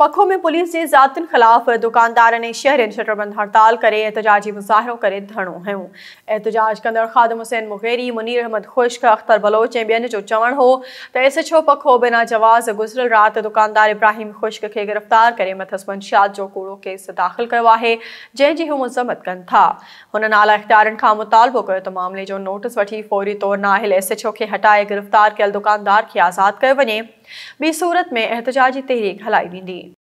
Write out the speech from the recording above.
पखो में पुलिस के ज़ातुनि ख़िलाफ़ दुकानदार ने शहर शटरबंद हड़ताल कर एहतजाजी मुज़ाहिरो कर धरणो हयो एहतजाज कंदड़ ख़ादम हुसैन मुगेरी मुनीर अहमद ख़ुश्क अख्तर बलोच ए ॿियनि चवण हो तो एस एच ओ पखो बिना जवाज़ गुजरल रात दुकानदार इब्राहिम ख़ुश्क के गिरफ़्तार कर मथस मंशियात जो कूड़ो केस दाख़िल किया है जंहिंजी हू मुज़मत कनि था उन नाला इख़्तियारनि मुतालबो कर तो मामले जो नोटिस वी फौरी तौर नाहल एस एच ओ के हटाए गिरफ़्तार कल दुकानदार के आजाद कयो वे बी सूरत में एहतजाजी तहरीक हलाई वी